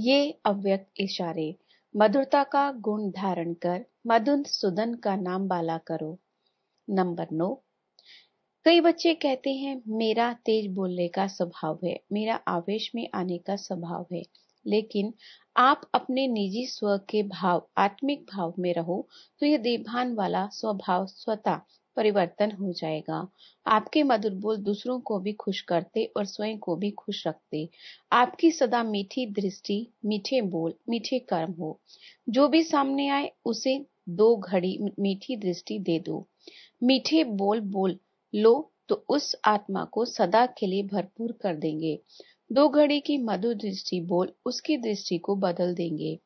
ये अव्यक्त इशारे मधुरता का गुण धारण कर मधुन सुदन का नाम बाला करो नंबर नौ कई बच्चे कहते हैं मेरा तेज बोलने का स्वभाव है मेरा आवेश में आने का स्वभाव है लेकिन आप अपने निजी स्व के भाव आत्मिक भाव में रहो तो यह देभान वाला स्वभाव स्वतः परिवर्तन हो जाएगा आपके मधुर बोल दूसरों को भी खुश करते और स्वयं को भी खुश रखते आपकी सदा मीठी दृष्टि मीठे बोल मीठे कर्म हो जो भी सामने आए उसे दो घड़ी मीठी दृष्टि दे दो मीठे बोल बोल लो तो उस आत्मा को सदा के लिए भरपूर कर देंगे दो घड़ी की मधुर दृष्टि बोल उसकी दृष्टि को बदल देंगे